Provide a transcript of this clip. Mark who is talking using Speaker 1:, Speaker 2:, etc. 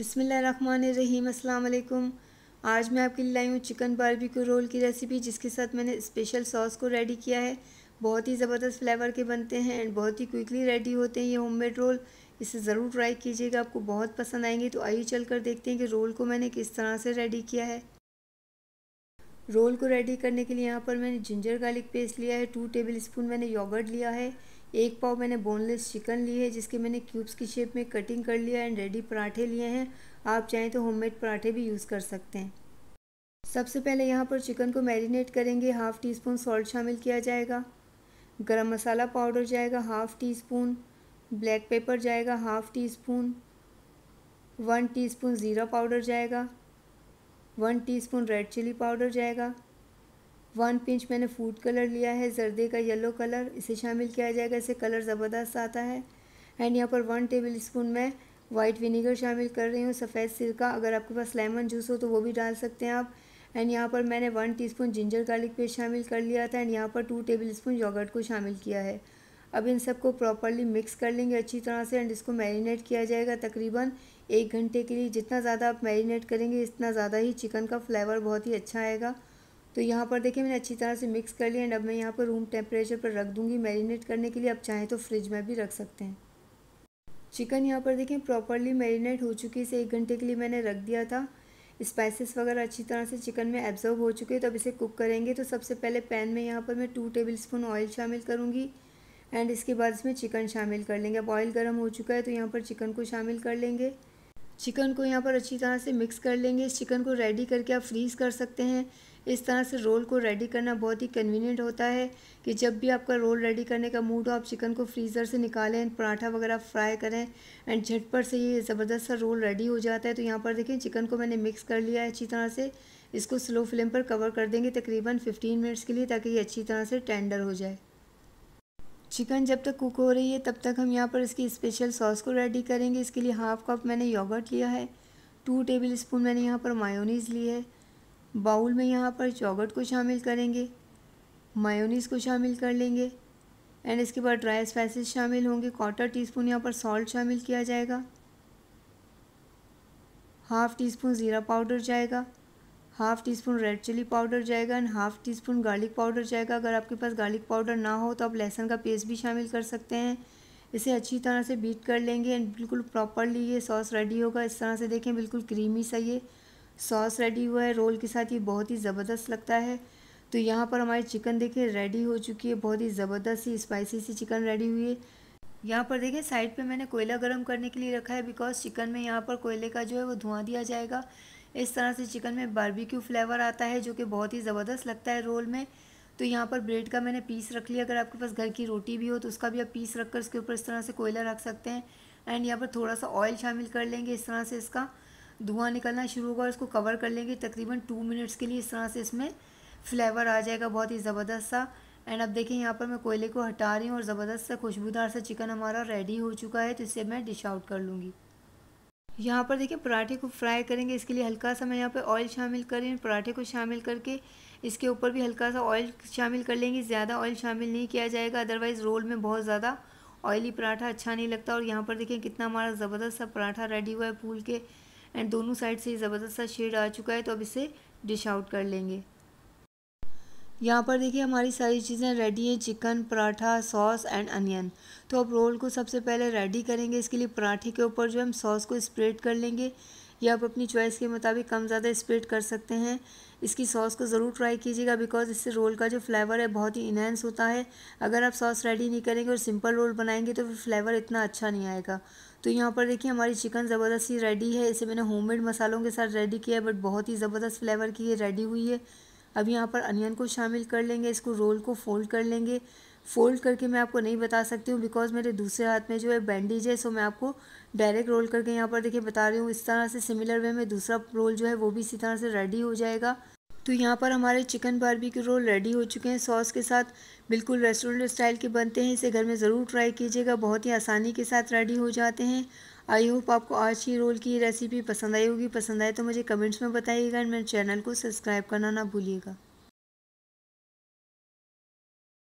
Speaker 1: अस्सलाम अल्लाम आज मैं आपके लिए लाई हूँ चिकन बारबेक्यू रोल की रेसिपी जिसके साथ मैंने स्पेशल सॉस को रेडी किया है बहुत ही ज़बरदस्त फ्लेवर के बनते हैं एंड बहुत ही क्विकली रेडी होते हैं ये होममेड रोल इसे ज़रूर ट्राई कीजिएगा आपको बहुत पसंद आएंगे तो आइए चल कर देखते हैं कि रोल को मैंने किस तरह से रेडी किया है रोल को रेडी करने के लिए यहाँ पर मैंने जिंजर गार्लिक पेस्ट लिया है टू टेबल स्पून मैंने योगर्ट लिया है एक पाव मैंने बोनलेस चिकन ली है जिसके मैंने क्यूब्स की शेप में कटिंग कर लिया एंड रेडी पराठे लिए हैं आप चाहें तो होममेड पराठे भी यूज़ कर सकते हैं सबसे पहले यहाँ पर चिकन को मैरिनेट करेंगे हाफ़ टी स्पून सॉल्ट शामिल किया जाएगा गरम मसाला पाउडर जाएगा half teaspoon black pepper जाएगा half teaspoon one teaspoon ज़ीरा पाउडर जाएगा one teaspoon red chilli powder जाएगा वन पिंच मैंने फूड कलर लिया है जर्दे का येलो कलर इसे शामिल किया जाएगा इसे कलर ज़बरदस्त आता है एंड यहाँ पर वन टेबल स्पून मैं वाइट विनीगर शामिल कर रही हूँ सफ़ेद सिरका अगर आपके पास लेमन जूस हो तो वो भी डाल सकते हैं आप एंड यहाँ पर मैंने one teaspoon ginger garlic paste शामिल कर लिया था एंड यहाँ पर टू टेबल स्पून योगर्ट को शामिल किया है अब इन सबको प्रॉपरली मिक्स कर लेंगे अच्छी तरह से एंड इसको मैरिनेट किया जाएगा तकरीबन एक घंटे के लिए जितना ज़्यादा आप मैरिनेट करेंगे इतना ज़्यादा ही चिकन का फ्लेवर बहुत ही अच्छा आएगा तो यहाँ पर देखिए मैंने अच्छी तरह से मिक्स कर लिया एंड अब मैं यहाँ पर रूम टेम्परेचर पर रख दूँगी मैरिनेट करने के लिए आप चाहें तो फ्रिज में भी रख सकते हैं चिकन यहाँ पर देखें प्रॉपरली मैरिनेट हो चुकी इसे एक घंटे के लिए मैंने रख दिया था स्पाइसेस वगैरह अच्छी तरह से चिकन में एब्जॉर्ब हो चुके हैं तो अब इसे कुक करेंगे तो सबसे पहले पैन में यहाँ पर मैं टू टेबल स्पून ऑयल शामिल करूँगी एंड इसके बाद इसमें चिकन शामिल कर लेंगे अब ऑयल गर्म हो चुका है तो यहाँ पर चिकन को शामिल कर लेंगे चिकन को यहाँ पर अच्छी तरह से मिक्स कर लेंगे इस चिकन को रेडी करके आप फ्रीज़ कर सकते हैं इस तरह से रोल को रेडी करना बहुत ही कन्वीनियंट होता है कि जब भी आपका रोल रेडी करने का मूड हो आप चिकन को फ्रीज़र से निकालें पराठा वगैरह फ्राई करें एंड झटपट से ये ज़बरदस्त सा रोल रेडी हो जाता है तो यहाँ पर देखें चिकन को मैंने मिक्स कर लिया है अच्छी तरह से इसको स्लो फ्लेम पर कवर कर देंगे तकरीबन 15 मिनट्स के लिए ताकि ये अच्छी तरह से टेंडर हो जाए चिकन जब तक कुक हो रही है तब तक हम यहाँ पर इसकी स्पेशल सॉस को रेडी करेंगे इसके लिए हाफ कप मैंने योगर्ट लिया है टू टेबल स्पून मैंने यहाँ पर मायोनीज़ ली है बाउल में यहाँ पर योगर्ट को शामिल करेंगे मायोनीज़ को शामिल कर लेंगे एंड इसके बाद ड्राई स्पाइसेस शामिल होंगे क्वार्टर टी स्पून यहाँ पर सॉल्ट शामिल किया जाएगा हाफ़ टी स्पून ज़ीरा पाउडर जाएगा half teaspoon red chilli powder जाएगा and half teaspoon garlic powder जाएगा अगर आपके पास गार्लिक पाउडर ना हो तो आप लहसुन का पेस्ट भी शामिल कर सकते हैं इसे अच्छी तरह से बीट कर लेंगे एंड बिल्कुल प्रॉपरली ये सॉस रेडी होगा इस तरह से देखें बिल्कुल क्रीमी सा ये सॉस रेडी हुआ है रोल के साथ ये बहुत ही ज़बरदस्त लगता है तो यहाँ पर हमारी चिकन देखिए रेडी हो चुकी है बहुत ही ज़बरदस्त सी स्पाइसी सी चिकन रेडी हुई है यहाँ पर देखें साइड पे मैंने कोयला गर्म करने के लिए रखा है बिकॉज चिकन में यहाँ पर कोयले का जो है वो धुआं दिया जाएगा इस तरह से चिकन में बारबेक्यू फ्लेवर आता है जो कि बहुत ही ज़बरदस्त लगता है रोल में तो यहाँ पर ब्रेड का मैंने पीस रख लिया अगर आपके पास घर की रोटी भी हो तो उसका भी आप पीस रख कर उसके ऊपर इस तरह से कोयला रख सकते हैं एंड यहाँ पर थोड़ा सा ऑयल शामिल कर लेंगे इस तरह से इसका धुआं निकलना शुरू होगा और इसको कवर कर लेंगे तकरीबन टू मिनट्स के लिए इस तरह से इसमें फ्लेवर आ जाएगा बहुत ही ज़बरदस्त सा एंड अब देखें यहाँ पर मैं कोयले को हटा रही हूँ और ज़बरदस्त सा खुशबूदार सा चिकन हमारा रेडी हो चुका है तो इसे मैं डिश आउट कर लूँगी यहाँ पर देखिए पराठे को फ्राई करेंगे इसके लिए हल्का सा मैं यहाँ पर ऑयल शामिल करें पराठे को शामिल करके इसके ऊपर भी हल्का सा ऑयल शामिल कर लेंगे ज़्यादा ऑयल शामिल नहीं किया जाएगा अदरवाइज़ रोल में बहुत ज़्यादा ऑयली पराठा अच्छा नहीं लगता और यहाँ पर देखिए कितना हमारा ज़बरदस्त सा पराठा रेडी हुआ है फूल के एंड दोनों साइड से ही ज़बरदस्त सा शेड आ चुका है तो अब इसे डिश आउट कर लेंगे यहाँ पर देखिए हमारी सारी चीज़ें रेडी हैं chicken paratha sauce and onion तो अब रोल को सबसे पहले रेडी करेंगे इसके लिए पराठे के ऊपर जो हम सॉस को स्प्रेड कर लेंगे या आप अपनी चॉइस के मुताबिक कम ज़्यादा स्प्रेड कर सकते हैं इसकी सॉस को ज़रूर ट्राई कीजिएगा बिकॉज़ इससे रोल का जो फ्लेवर है बहुत ही इनहेंस होता है अगर आप सॉस रेडी नहीं करेंगे और सिंपल रोल बनाएंगे तो फिर फ्लेवर इतना अच्छा नहीं आएगा तो यहाँ पर देखिए हमारी चिकन ज़बरदस्ती रेडी है इसे मैंने होममेड मसालों के साथ रेडी किया है बट बहुत ही ज़बरदस्त फ्लेवर की ये रेडी हुई है अब यहाँ पर अनियन को शामिल कर लेंगे इसको रोल को फोल्ड कर लेंगे फोल्ड करके मैं आपको नहीं बता सकती हूँ बिकॉज मेरे दूसरे हाथ में जो है बैंडेज है सो मैं आपको डायरेक्ट रोल करके यहाँ पर देखिए बता रही हूँ इस तरह से सिमिलर वे में दूसरा रोल जो है वो भी इसी तरह से रेडी हो जाएगा तो यहाँ पर हमारे chicken barbecue roll ready हो चुके हैं सॉस के साथ बिल्कुल रेस्टोरेंट स्टाइल के बनते हैं इसे घर में ज़रूर ट्राई कीजिएगा बहुत ही आसानी के साथ रेडी हो जाते हैं आई होप आपको आज की रोल की रेसिपी पसंद आई होगी पसंद आए तो मुझे कमेंट्स में बताइएगा एंड मेरे चैनल को सब्सक्राइब करना ना भूलिएगा